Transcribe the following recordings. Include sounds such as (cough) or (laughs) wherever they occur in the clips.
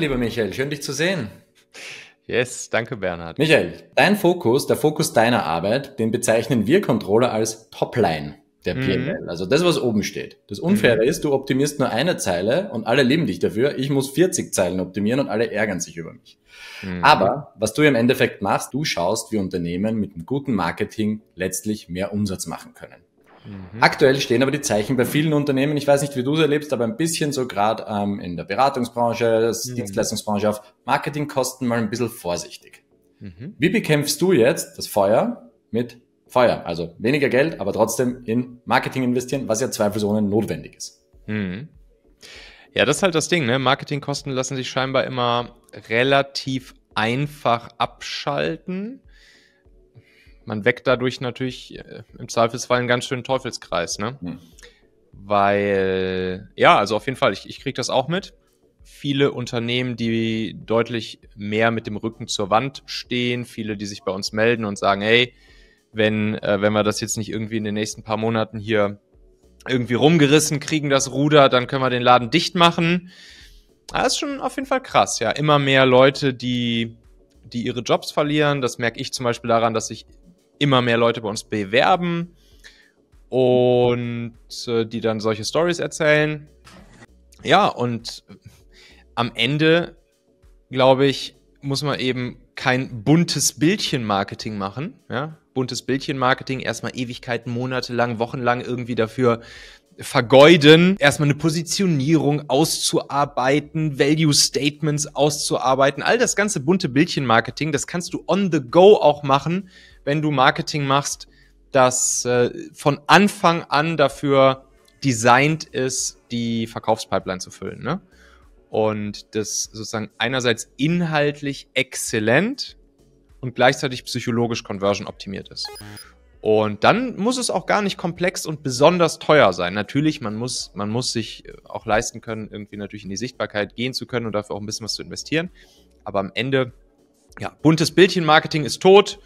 Lieber Michael, schön dich zu sehen. Yes, danke Bernhard. Michael, dein Fokus, der Fokus deiner Arbeit, den bezeichnen wir Controller als Topline der PNL. Mhm. Also das, was oben steht. Das Unfaire mhm. ist, du optimierst nur eine Zeile und alle lieben dich dafür. Ich muss 40 Zeilen optimieren und alle ärgern sich über mich. Mhm. Aber was du im Endeffekt machst, du schaust, wie Unternehmen mit einem guten Marketing letztlich mehr Umsatz machen können. Mhm. Aktuell stehen aber die Zeichen bei vielen Unternehmen, ich weiß nicht, wie du es erlebst, aber ein bisschen so gerade ähm, in der Beratungsbranche, mhm. Dienstleistungsbranche auf Marketingkosten mal ein bisschen vorsichtig. Mhm. Wie bekämpfst du jetzt das Feuer mit Feuer? Also weniger Geld, aber trotzdem in Marketing investieren, was ja zweifelsohne notwendig ist. Mhm. Ja, das ist halt das Ding. Ne? Marketingkosten lassen sich scheinbar immer relativ einfach abschalten man weckt dadurch natürlich äh, im Zweifelsfall einen ganz schönen Teufelskreis, ne? Mhm. Weil, ja, also auf jeden Fall, ich, ich kriege das auch mit. Viele Unternehmen, die deutlich mehr mit dem Rücken zur Wand stehen, viele, die sich bei uns melden und sagen, hey, wenn, äh, wenn wir das jetzt nicht irgendwie in den nächsten paar Monaten hier irgendwie rumgerissen kriegen, das Ruder, dann können wir den Laden dicht machen. Das ah, ist schon auf jeden Fall krass, ja. Immer mehr Leute, die, die ihre Jobs verlieren. Das merke ich zum Beispiel daran, dass ich immer mehr Leute bei uns bewerben und äh, die dann solche Stories erzählen. Ja, und äh, am Ende, glaube ich, muss man eben kein buntes Bildchen-Marketing machen. Ja? Buntes Bildchen-Marketing erstmal Ewigkeiten, monatelang, wochenlang irgendwie dafür vergeuden, erstmal eine Positionierung auszuarbeiten, Value Statements auszuarbeiten, all das ganze bunte Bildchen-Marketing, das kannst du on the go auch machen, wenn du Marketing machst, das äh, von Anfang an dafür designt ist, die Verkaufspipeline zu füllen. Ne? Und das sozusagen einerseits inhaltlich exzellent und gleichzeitig psychologisch conversion optimiert ist. Und dann muss es auch gar nicht komplex und besonders teuer sein. Natürlich, man muss, man muss sich äh, auch leisten können, irgendwie natürlich in die Sichtbarkeit gehen zu können und dafür auch ein bisschen was zu investieren. Aber am Ende, ja, buntes Bildchen-Marketing ist tot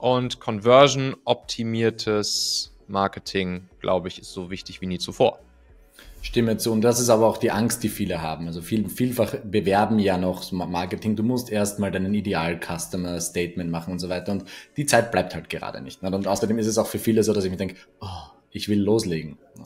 und conversion-optimiertes Marketing, glaube ich, ist so wichtig wie nie zuvor. Stimme zu. Und das ist aber auch die Angst, die viele haben. Also viel, vielfach bewerben ja noch Marketing. Du musst erstmal deinen Ideal-Customer-Statement machen und so weiter. Und die Zeit bleibt halt gerade nicht. Ne? Und außerdem ist es auch für viele so, dass ich mir denke, oh, ich will loslegen. Ne?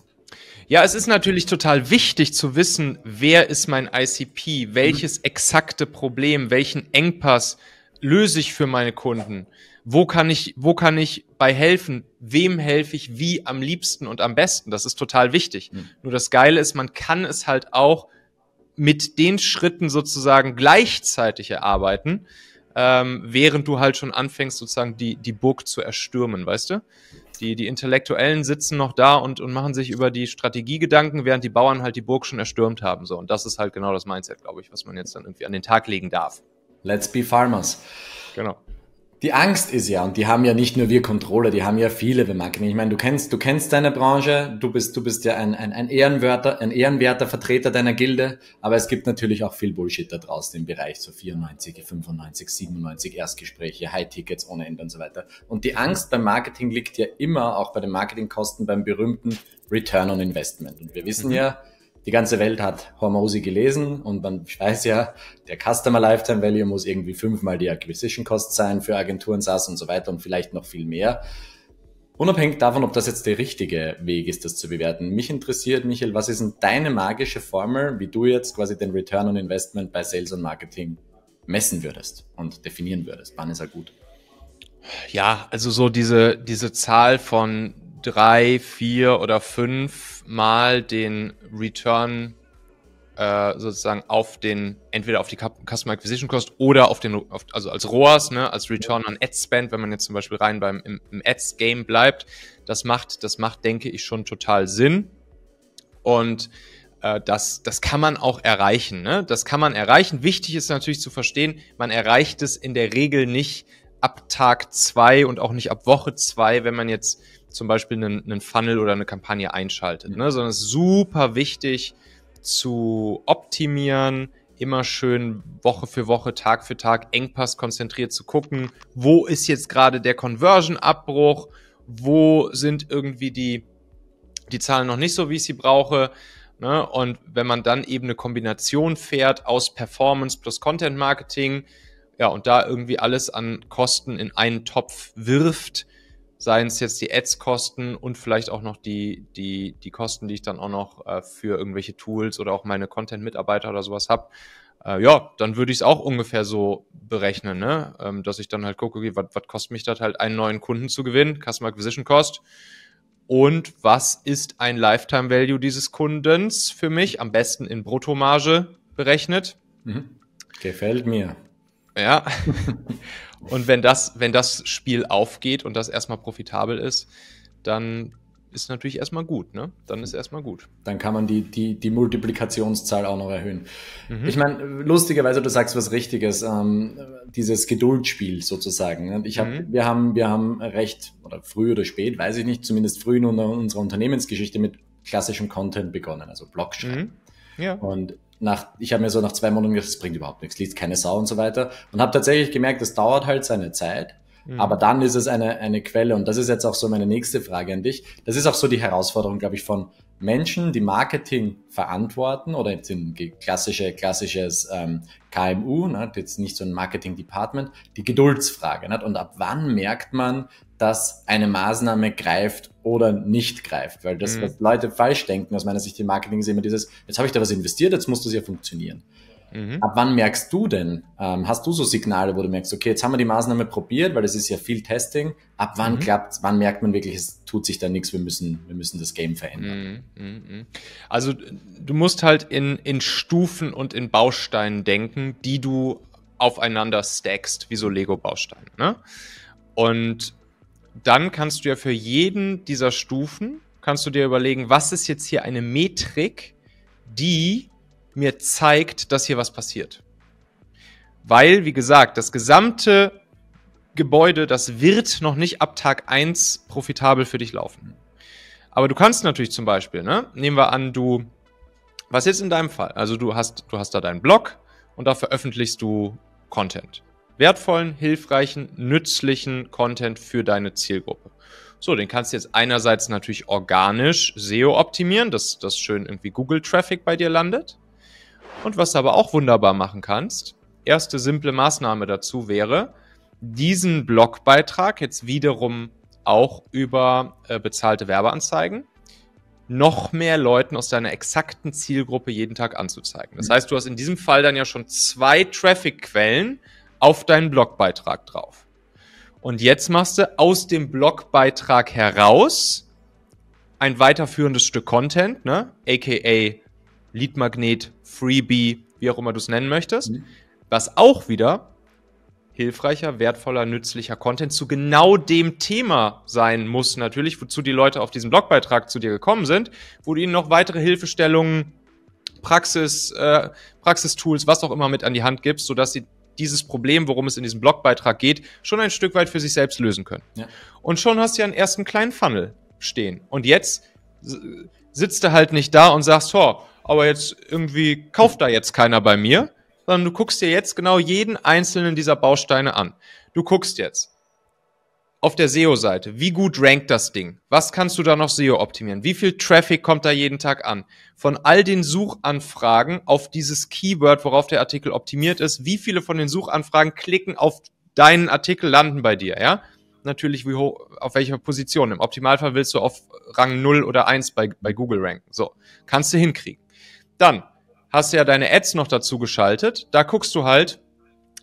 Ja, es ist natürlich total wichtig zu wissen, wer ist mein ICP, welches mhm. exakte Problem, welchen Engpass löse ich für meine Kunden wo kann ich, wo kann ich bei helfen? Wem helfe ich wie am liebsten und am besten? Das ist total wichtig. Mhm. Nur das Geile ist, man kann es halt auch mit den Schritten sozusagen gleichzeitig erarbeiten, ähm, während du halt schon anfängst, sozusagen die, die Burg zu erstürmen, weißt du? Die, die Intellektuellen sitzen noch da und, und machen sich über die Strategie Gedanken, während die Bauern halt die Burg schon erstürmt haben. So. Und das ist halt genau das Mindset, glaube ich, was man jetzt dann irgendwie an den Tag legen darf. Let's be farmers. Genau die Angst ist ja, und die haben ja nicht nur wir Controller, die haben ja viele beim Marketing. Ich meine, du kennst, du kennst deine Branche, du bist, du bist ja ein, ein, ein Ehrenwörter, ein ehrenwerter Vertreter deiner Gilde, aber es gibt natürlich auch viel Bullshit da draußen im Bereich so 94, 95, 97 Erstgespräche, High-Tickets ohne Ende und so weiter. Und die Angst beim Marketing liegt ja immer auch bei den Marketingkosten beim berühmten Return on Investment. Und wir wissen mhm. ja, die ganze Welt hat Hormosi gelesen und man weiß ja, der Customer Lifetime Value muss irgendwie fünfmal die Acquisition Cost sein für Agenturen, SaaS und so weiter und vielleicht noch viel mehr. Unabhängig davon, ob das jetzt der richtige Weg ist, das zu bewerten. Mich interessiert, Michael, was ist denn deine magische Formel, wie du jetzt quasi den Return on Investment bei Sales und Marketing messen würdest und definieren würdest? Wann ist er gut? Ja, also so diese, diese Zahl von drei, vier oder fünf Mal den Return äh, sozusagen auf den, entweder auf die Customer Acquisition Cost oder auf den, auf, also als ROAS, ne, als Return on Ad Spend, wenn man jetzt zum Beispiel rein beim, im, im Ads Game bleibt, das macht, das macht, denke ich, schon total Sinn. Und äh, das, das kann man auch erreichen, ne? Das kann man erreichen. Wichtig ist natürlich zu verstehen, man erreicht es in der Regel nicht ab Tag zwei und auch nicht ab Woche zwei wenn man jetzt zum Beispiel einen, einen Funnel oder eine Kampagne einschaltet, ne? sondern es ist super wichtig zu optimieren, immer schön Woche für Woche, Tag für Tag, Engpass konzentriert zu gucken, wo ist jetzt gerade der Conversion-Abbruch, wo sind irgendwie die, die Zahlen noch nicht so, wie ich sie brauche. Ne? Und wenn man dann eben eine Kombination fährt aus Performance plus Content Marketing, ja, und da irgendwie alles an Kosten in einen Topf wirft, seien es jetzt die Ads-Kosten und vielleicht auch noch die, die, die Kosten, die ich dann auch noch äh, für irgendwelche Tools oder auch meine Content-Mitarbeiter oder sowas habe, äh, ja, dann würde ich es auch ungefähr so berechnen, ne? Ähm, dass ich dann halt gucke, okay, was kostet mich das halt, einen neuen Kunden zu gewinnen, Customer Acquisition Cost. Und was ist ein Lifetime Value dieses Kundens für mich? Am besten in Bruttomarge berechnet. Mhm. Gefällt mir. Ja. (laughs) und wenn das, wenn das Spiel aufgeht und das erstmal profitabel ist, dann ist natürlich erstmal gut, ne? Dann ist erstmal gut. Dann kann man die, die, die Multiplikationszahl auch noch erhöhen. Mhm. Ich meine, lustigerweise, du sagst was Richtiges, ähm, dieses Geduldspiel sozusagen. Ne? Ich hab, mhm. wir, haben, wir haben recht, oder früh oder spät, weiß ich nicht, zumindest früh in unserer Unternehmensgeschichte mit klassischem Content begonnen, also Blogschreiben. Mhm. Ja. Und nach, ich habe mir so nach zwei Monaten gesagt, es bringt überhaupt nichts, liest keine Sau und so weiter. Und habe tatsächlich gemerkt, das dauert halt seine Zeit. Mhm. Aber dann ist es eine, eine Quelle. Und das ist jetzt auch so meine nächste Frage an dich. Das ist auch so die Herausforderung, glaube ich, von Menschen, die Marketing verantworten oder jetzt in klassische, klassisches ähm, KMU, ne, jetzt nicht so ein Marketing-Department, die Geduldsfrage. Ne, und ab wann merkt man, dass eine Maßnahme greift oder nicht greift. Weil das, mhm. was Leute falsch denken, aus meiner Sicht im Marketing, ist immer dieses, jetzt habe ich da was investiert, jetzt muss das ja funktionieren. Mhm. Ab wann merkst du denn, ähm, hast du so Signale, wo du merkst, okay, jetzt haben wir die Maßnahme probiert, weil es ist ja viel Testing. Ab wann mhm. klappt wann merkt man wirklich, es tut sich da nichts, wir müssen, wir müssen das Game verändern? Mhm, mhm. Also du musst halt in, in Stufen und in Bausteinen denken, die du aufeinander stackst, wie so Lego-Bausteine. Ne? Und dann kannst du ja für jeden dieser Stufen, kannst du dir überlegen, was ist jetzt hier eine Metrik, die mir zeigt, dass hier was passiert. Weil, wie gesagt, das gesamte Gebäude, das wird noch nicht ab Tag 1 profitabel für dich laufen. Aber du kannst natürlich zum Beispiel, ne? nehmen wir an, du, was jetzt in deinem Fall, also du hast, du hast da deinen Blog und da veröffentlichst du Content wertvollen, hilfreichen, nützlichen Content für deine Zielgruppe. So, den kannst du jetzt einerseits natürlich organisch SEO optimieren, dass das schön irgendwie Google Traffic bei dir landet. Und was du aber auch wunderbar machen kannst, erste simple Maßnahme dazu wäre, diesen Blogbeitrag jetzt wiederum auch über äh, bezahlte Werbeanzeigen noch mehr Leuten aus deiner exakten Zielgruppe jeden Tag anzuzeigen. Das mhm. heißt, du hast in diesem Fall dann ja schon zwei Traffic-Quellen, auf deinen Blogbeitrag drauf. Und jetzt machst du aus dem Blogbeitrag heraus ein weiterführendes Stück Content, ne? aka Leadmagnet, Freebie, wie auch immer du es nennen möchtest, mhm. was auch wieder hilfreicher, wertvoller, nützlicher Content zu genau dem Thema sein muss, natürlich, wozu die Leute auf diesen Blogbeitrag zu dir gekommen sind, wo du ihnen noch weitere Hilfestellungen, Praxis, äh, Praxistools, was auch immer mit an die Hand gibst, sodass sie dieses Problem, worum es in diesem Blogbeitrag geht, schon ein Stück weit für sich selbst lösen können. Ja. Und schon hast du ja einen ersten kleinen Funnel stehen. Und jetzt sitzt du halt nicht da und sagst, oh, aber jetzt irgendwie kauft da jetzt keiner bei mir, sondern du guckst dir jetzt genau jeden einzelnen dieser Bausteine an. Du guckst jetzt, auf der SEO-Seite, wie gut rankt das Ding? Was kannst du da noch SEO optimieren? Wie viel Traffic kommt da jeden Tag an? Von all den Suchanfragen auf dieses Keyword, worauf der Artikel optimiert ist, wie viele von den Suchanfragen klicken auf deinen Artikel, landen bei dir, ja? Natürlich, wie hoch, auf welcher Position. Im Optimalfall willst du auf Rang 0 oder 1 bei, bei Google ranken. So, kannst du hinkriegen. Dann hast du ja deine Ads noch dazu geschaltet. Da guckst du halt,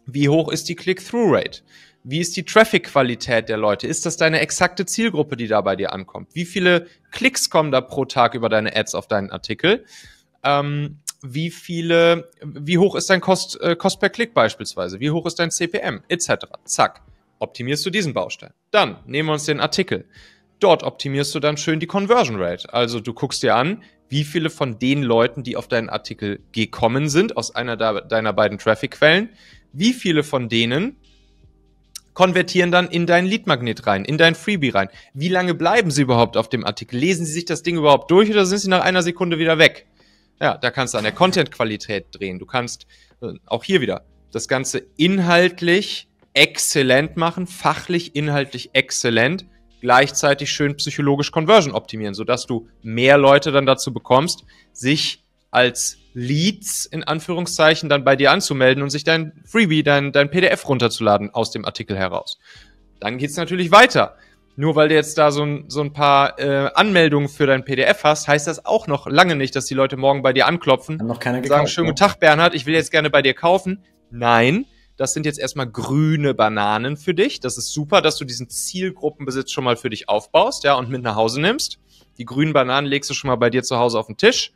wie hoch ist die Click-Through-Rate? Wie ist die Traffic-Qualität der Leute? Ist das deine exakte Zielgruppe, die da bei dir ankommt? Wie viele Klicks kommen da pro Tag über deine Ads auf deinen Artikel? Ähm, wie viele, wie hoch ist dein Kost, äh, Kost per Klick beispielsweise? Wie hoch ist dein CPM? Etc. Zack. Optimierst du diesen Baustein. Dann nehmen wir uns den Artikel. Dort optimierst du dann schön die Conversion Rate. Also du guckst dir an, wie viele von den Leuten, die auf deinen Artikel gekommen sind, aus einer deiner beiden Traffic-Quellen, wie viele von denen konvertieren dann in dein Leadmagnet rein, in dein Freebie rein. Wie lange bleiben sie überhaupt auf dem Artikel? Lesen sie sich das Ding überhaupt durch oder sind sie nach einer Sekunde wieder weg? Ja, da kannst du an der Content-Qualität drehen. Du kannst äh, auch hier wieder das Ganze inhaltlich exzellent machen, fachlich, inhaltlich exzellent, gleichzeitig schön psychologisch Conversion optimieren, sodass du mehr Leute dann dazu bekommst, sich als Leads in Anführungszeichen dann bei dir anzumelden und sich dein Freebie, dein, dein PDF runterzuladen aus dem Artikel heraus. Dann geht's natürlich weiter. Nur weil du jetzt da so ein, so ein paar äh, Anmeldungen für dein PDF hast, heißt das auch noch lange nicht, dass die Leute morgen bei dir anklopfen Haben noch keine und sagen, gekauft, schönen ne? guten Tag Bernhard, ich will jetzt gerne bei dir kaufen. Nein, das sind jetzt erstmal grüne Bananen für dich. Das ist super, dass du diesen Zielgruppenbesitz schon mal für dich aufbaust, ja, und mit nach Hause nimmst. Die grünen Bananen legst du schon mal bei dir zu Hause auf den Tisch.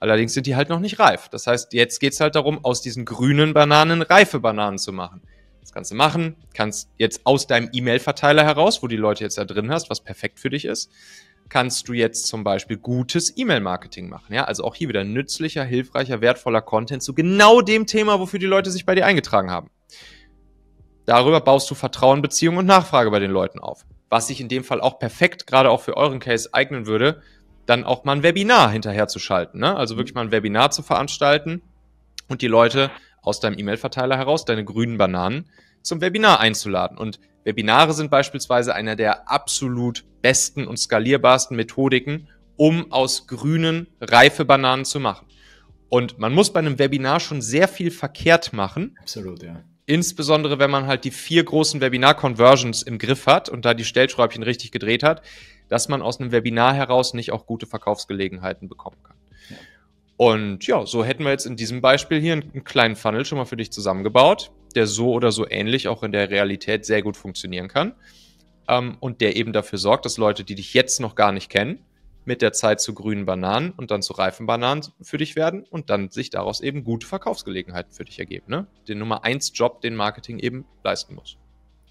Allerdings sind die halt noch nicht reif. Das heißt, jetzt geht's halt darum, aus diesen grünen Bananen reife Bananen zu machen. Das kannst du machen, kannst jetzt aus deinem E-Mail-Verteiler heraus, wo die Leute jetzt da drin hast, was perfekt für dich ist, kannst du jetzt zum Beispiel gutes E-Mail-Marketing machen. Ja, also auch hier wieder nützlicher, hilfreicher, wertvoller Content zu genau dem Thema, wofür die Leute sich bei dir eingetragen haben. Darüber baust du Vertrauen, Beziehung und Nachfrage bei den Leuten auf. Was sich in dem Fall auch perfekt gerade auch für euren Case eignen würde, dann auch mal ein Webinar hinterherzuschalten. Ne? Also wirklich mhm. mal ein Webinar zu veranstalten und die Leute aus deinem E-Mail-Verteiler heraus, deine grünen Bananen, zum Webinar einzuladen. Und Webinare sind beispielsweise einer der absolut besten und skalierbarsten Methodiken, um aus grünen reife Bananen zu machen. Und man muss bei einem Webinar schon sehr viel verkehrt machen. Absolut, ja. Insbesondere, wenn man halt die vier großen Webinar-Conversions im Griff hat und da die Stellschräubchen richtig gedreht hat, dass man aus einem Webinar heraus nicht auch gute Verkaufsgelegenheiten bekommen kann. Und ja, so hätten wir jetzt in diesem Beispiel hier einen kleinen Funnel schon mal für dich zusammengebaut, der so oder so ähnlich auch in der Realität sehr gut funktionieren kann. Ähm, und der eben dafür sorgt, dass Leute, die dich jetzt noch gar nicht kennen, mit der Zeit zu grünen Bananen und dann zu reifen Bananen für dich werden und dann sich daraus eben gute Verkaufsgelegenheiten für dich ergeben. Ne? Den Nummer 1 Job, den Marketing eben leisten muss.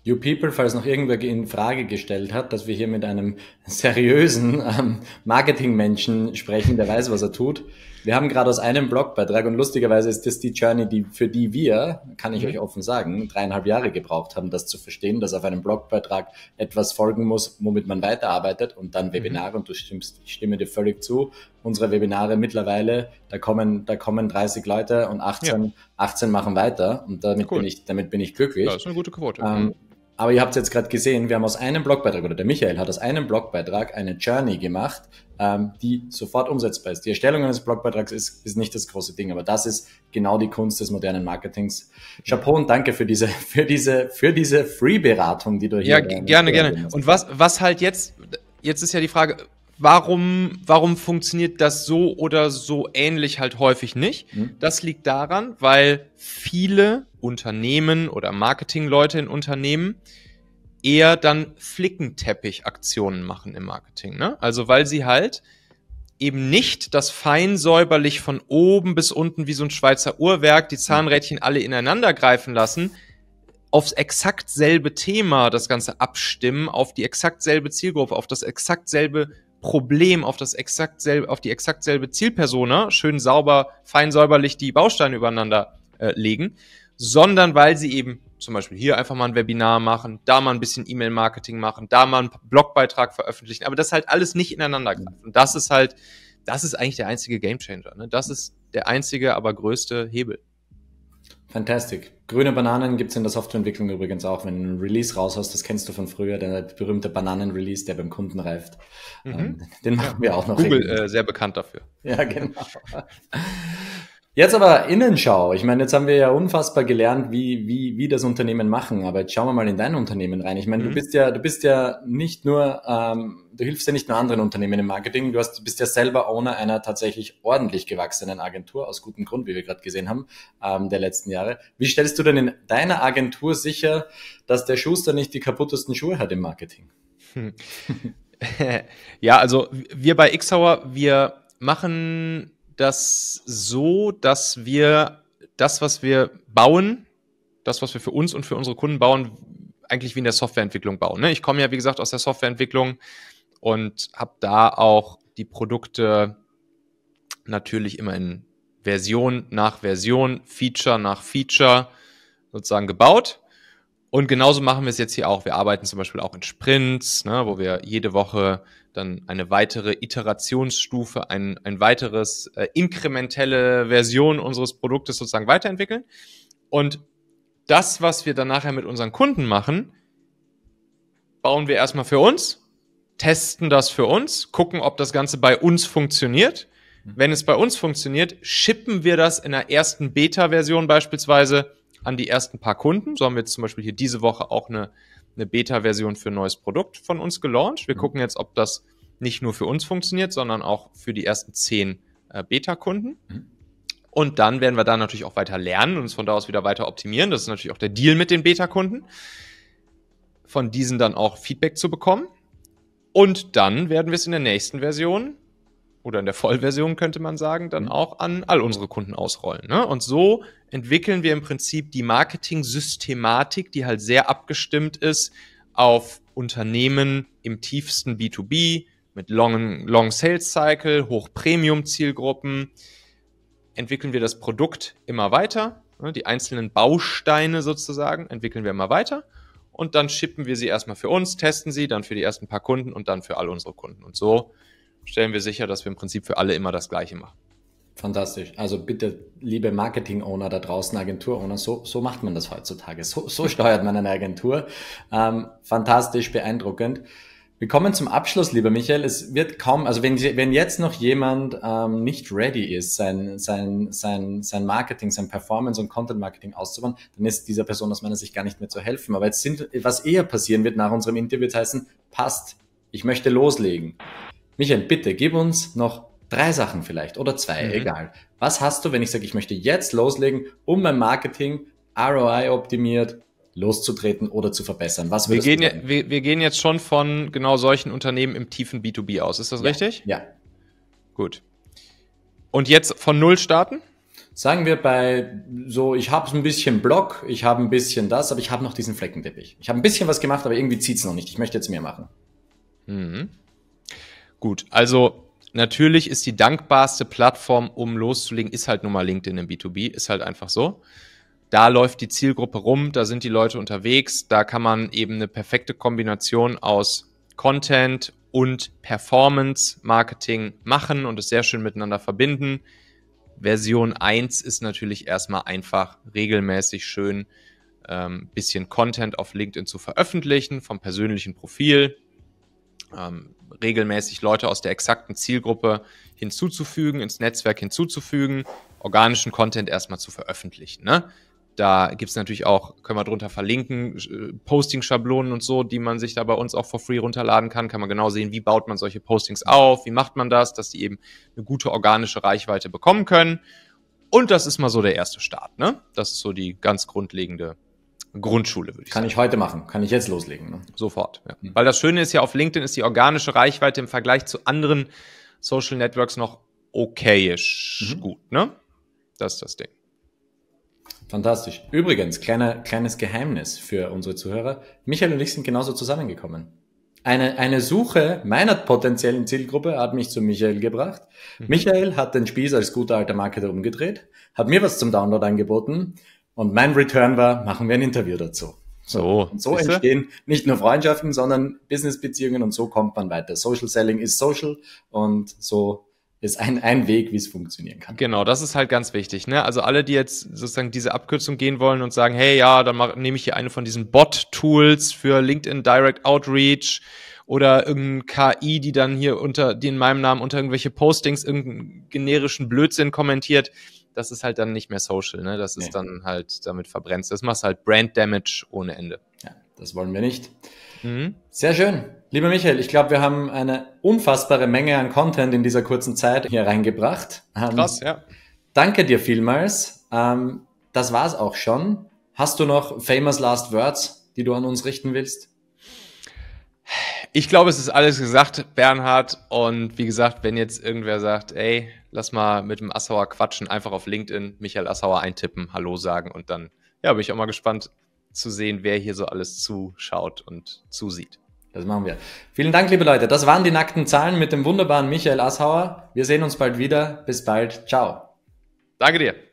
You People, falls noch irgendwer in Frage gestellt hat, dass wir hier mit einem seriösen ähm, Marketingmenschen sprechen, der weiß, was er tut. Wir haben gerade aus einem Blogbeitrag und lustigerweise ist das die Journey, die, für die wir, kann ich mhm. euch offen sagen, dreieinhalb Jahre gebraucht haben, das zu verstehen, dass auf einem Blogbeitrag etwas folgen muss, womit man weiterarbeitet und dann mhm. Webinare mhm. und du stimmst, ich stimme dir völlig zu. Unsere Webinare mittlerweile, da kommen, da kommen 30 Leute und 18, ja. 18 machen weiter und damit cool. bin ich, damit bin ich glücklich. Das ist eine gute Quote. Ähm, mhm. Aber ihr habt es jetzt gerade gesehen, wir haben aus einem Blogbeitrag, oder der Michael hat aus einem Blogbeitrag eine Journey gemacht, ähm, die sofort umsetzbar ist. Die Erstellung eines Blogbeitrags ist, ist nicht das große Ding, aber das ist genau die Kunst des modernen Marketings. Chapeau und danke für diese, (laughs) für diese, für diese Free-Beratung, die du hier Ja, gerne, gerne. Und was, was halt jetzt, jetzt ist ja die Frage, warum, warum funktioniert das so oder so ähnlich halt häufig nicht? Mhm. Das liegt daran, weil viele Unternehmen oder Marketingleute in Unternehmen eher dann Flickenteppich-Aktionen machen im Marketing. Ne? Also weil sie halt eben nicht das fein säuberlich von oben bis unten wie so ein Schweizer Uhrwerk die Zahnrädchen alle ineinander greifen lassen, aufs exakt selbe Thema das Ganze abstimmen, auf die exakt selbe Zielgruppe, auf das exakt selbe Problem auf das exakt selbe, auf die exakt selbe Zielpersona schön sauber, fein säuberlich die Bausteine übereinander äh, legen, sondern weil sie eben zum Beispiel hier einfach mal ein Webinar machen, da mal ein bisschen E-Mail-Marketing machen, da mal einen Blogbeitrag veröffentlichen, aber das halt alles nicht ineinander greift. Und das ist halt, das ist eigentlich der einzige Gamechanger. Ne? Das ist der einzige, aber größte Hebel. Fantastic. Grüne Bananen gibt's in der Softwareentwicklung übrigens auch. Wenn du einen Release raus hast, das kennst du von früher, der berühmte Bananen-Release, der beim Kunden reift. Mhm. Ähm, den machen wir auch noch. Google äh, sehr bekannt dafür. Ja, genau. Jetzt aber Innenschau. Ich meine, jetzt haben wir ja unfassbar gelernt, wie, wie, wie das Unternehmen machen. Aber jetzt schauen wir mal in dein Unternehmen rein. Ich meine, mhm. du bist ja, du bist ja nicht nur, ähm, du hilfst ja nicht nur anderen Unternehmen im Marketing. Du hast, du bist ja selber Owner einer tatsächlich ordentlich gewachsenen Agentur aus gutem Grund, wie wir gerade gesehen haben, ähm, der letzten Jahre. Wie stellst du denn in deiner Agentur sicher, dass der Schuster nicht die kaputtesten Schuhe hat im Marketing? Hm. (laughs) ja, also wir bei Xhauer, wir machen das so, dass wir das, was wir bauen, das, was wir für uns und für unsere Kunden bauen, eigentlich wie in der Softwareentwicklung bauen. Ne? Ich komme ja, wie gesagt, aus der Softwareentwicklung und habe da auch die Produkte natürlich immer in Version nach Version, Feature nach Feature sozusagen gebaut. Und genauso machen wir es jetzt hier auch. Wir arbeiten zum Beispiel auch in Sprints, ne, wo wir jede Woche dann eine weitere Iterationsstufe, ein, ein weiteres äh, inkrementelle Version unseres Produktes sozusagen weiterentwickeln. Und das, was wir dann nachher mit unseren Kunden machen, bauen wir erstmal für uns, testen das für uns, gucken, ob das Ganze bei uns funktioniert. Mhm. Wenn es bei uns funktioniert, shippen wir das in der ersten Beta-Version beispielsweise an die ersten paar Kunden. So haben wir jetzt zum Beispiel hier diese Woche auch eine eine Beta-Version für ein neues Produkt von uns gelauncht. Wir mhm. gucken jetzt, ob das nicht nur für uns funktioniert, sondern auch für die ersten zehn äh, Beta-Kunden. Mhm. Und dann werden wir da natürlich auch weiter lernen und uns von da aus wieder weiter optimieren. Das ist natürlich auch der Deal mit den Beta-Kunden. Von diesen dann auch Feedback zu bekommen. Und dann werden wir es in der nächsten Version oder in der Vollversion könnte man sagen, dann mhm. auch an all unsere Kunden ausrollen. Ne? Und so entwickeln wir im Prinzip die Marketing-Systematik, die halt sehr abgestimmt ist auf Unternehmen im tiefsten B2B mit longen Long Sales Cycle, hoch Premium Zielgruppen. Entwickeln wir das Produkt immer weiter, ne? die einzelnen Bausteine sozusagen entwickeln wir immer weiter und dann schippen wir sie erstmal für uns, testen sie, dann für die ersten paar Kunden und dann für all unsere Kunden. Und so stellen wir sicher, dass wir im Prinzip für alle immer das Gleiche machen. Fantastisch. Also bitte, liebe Marketing-Owner da draußen, Agentur-Owner, so, so macht man das heutzutage. So, so (laughs) steuert man eine Agentur. Ähm, fantastisch, beeindruckend. Wir kommen zum Abschluss, lieber Michael. Es wird kaum, also wenn, wenn jetzt noch jemand ähm, nicht ready ist, sein, sein, sein, sein Marketing, sein Performance und Content Marketing auszubauen, dann ist dieser Person aus meiner Sicht gar nicht mehr zu helfen. Aber jetzt sind, was eher passieren wird nach unserem Interview, wird heißen, passt, ich möchte loslegen. Michael, bitte gib uns noch drei Sachen vielleicht oder zwei, mhm. egal. Was hast du, wenn ich sage, ich möchte jetzt loslegen, um mein Marketing ROI optimiert loszutreten oder zu verbessern? Was wir gehen, wir, wir, gehen jetzt schon von genau solchen Unternehmen im tiefen B2B aus. Ist das ja. richtig? Ja. Gut. Und jetzt von Null starten? Sagen wir bei so, ich habe ein bisschen Block, ich habe ein bisschen das, aber ich habe noch diesen Fleckenteppich. Ich habe ein bisschen was gemacht, aber irgendwie zieht es noch nicht. Ich möchte jetzt mehr machen. Mhm. Gut, also natürlich ist die dankbarste Plattform, um loszulegen, ist halt nun mal LinkedIn im B2B, ist halt einfach so. Da läuft die Zielgruppe rum, da sind die Leute unterwegs, da kann man eben eine perfekte Kombination aus Content und Performance Marketing machen und es sehr schön miteinander verbinden. Version 1 ist natürlich erstmal einfach regelmäßig schön ähm, bisschen Content auf LinkedIn zu veröffentlichen, vom persönlichen Profil, ähm, regelmäßig Leute aus der exakten Zielgruppe hinzuzufügen, ins Netzwerk hinzuzufügen, organischen Content erstmal zu veröffentlichen. Ne? Da gibt es natürlich auch, können wir drunter verlinken, äh, Posting-Schablonen und so, die man sich da bei uns auch for free runterladen kann. Kann man genau sehen, wie baut man solche Postings auf, wie macht man das, dass die eben eine gute organische Reichweite bekommen können. Und das ist mal so der erste Start. Ne? Das ist so die ganz grundlegende Grundschule, würde ich Kann sagen. Kann ich heute machen. Kann ich jetzt loslegen. Ne? Sofort. Ja. Mhm. Weil das Schöne ist ja, auf LinkedIn ist die organische Reichweite im Vergleich zu anderen Social Networks noch okayisch mhm. gut. Ne? Das ist das Ding. Fantastisch. Übrigens, kleiner, kleines Geheimnis für unsere Zuhörer. Michael und ich sind genauso zusammengekommen. Eine, eine Suche meiner potenziellen Zielgruppe hat mich zu Michael gebracht. Mhm. Michael hat den Spieß als guter alter Marketer umgedreht, hat mir was zum Download angeboten und mein Return war, machen wir ein Interview dazu. So, und so Siehste? entstehen nicht nur Freundschaften, sondern Businessbeziehungen und so kommt man weiter. Social Selling ist Social und so ist ein, ein Weg, wie es funktionieren kann. Genau, das ist halt ganz wichtig. Ne? Also alle, die jetzt sozusagen diese Abkürzung gehen wollen und sagen, hey, ja, dann nehme ich hier eine von diesen Bot-Tools für LinkedIn Direct Outreach oder irgendein KI, die dann hier unter, die in meinem Namen unter irgendwelche Postings irgendeinen generischen Blödsinn kommentiert das ist halt dann nicht mehr Social, ne? Das ist nee. dann halt, damit verbrennst. Das machst halt Brand Damage ohne Ende. Ja, das wollen wir nicht. Mhm. Sehr schön. Lieber Michael, ich glaube, wir haben eine unfassbare Menge an Content in dieser kurzen Zeit hier reingebracht. Ähm, Krass, ja. Danke dir vielmals. Ähm, das war's auch schon. Hast du noch famous last words, die du an uns richten willst? ich glaube, es ist alles gesagt, Bernhard. Und wie gesagt, wenn jetzt irgendwer sagt, ey, lass mal mit dem Assauer quatschen, einfach auf LinkedIn Michael Assauer eintippen, Hallo sagen und dann, ja, bin ich auch mal gespannt zu sehen, wer hier so alles zuschaut und zusieht. Das machen wir. Vielen Dank, liebe Leute. Das waren die nackten Zahlen mit dem wunderbaren Michael Assauer. Wir sehen uns bald wieder. Bis bald. Ciao. Danke dir.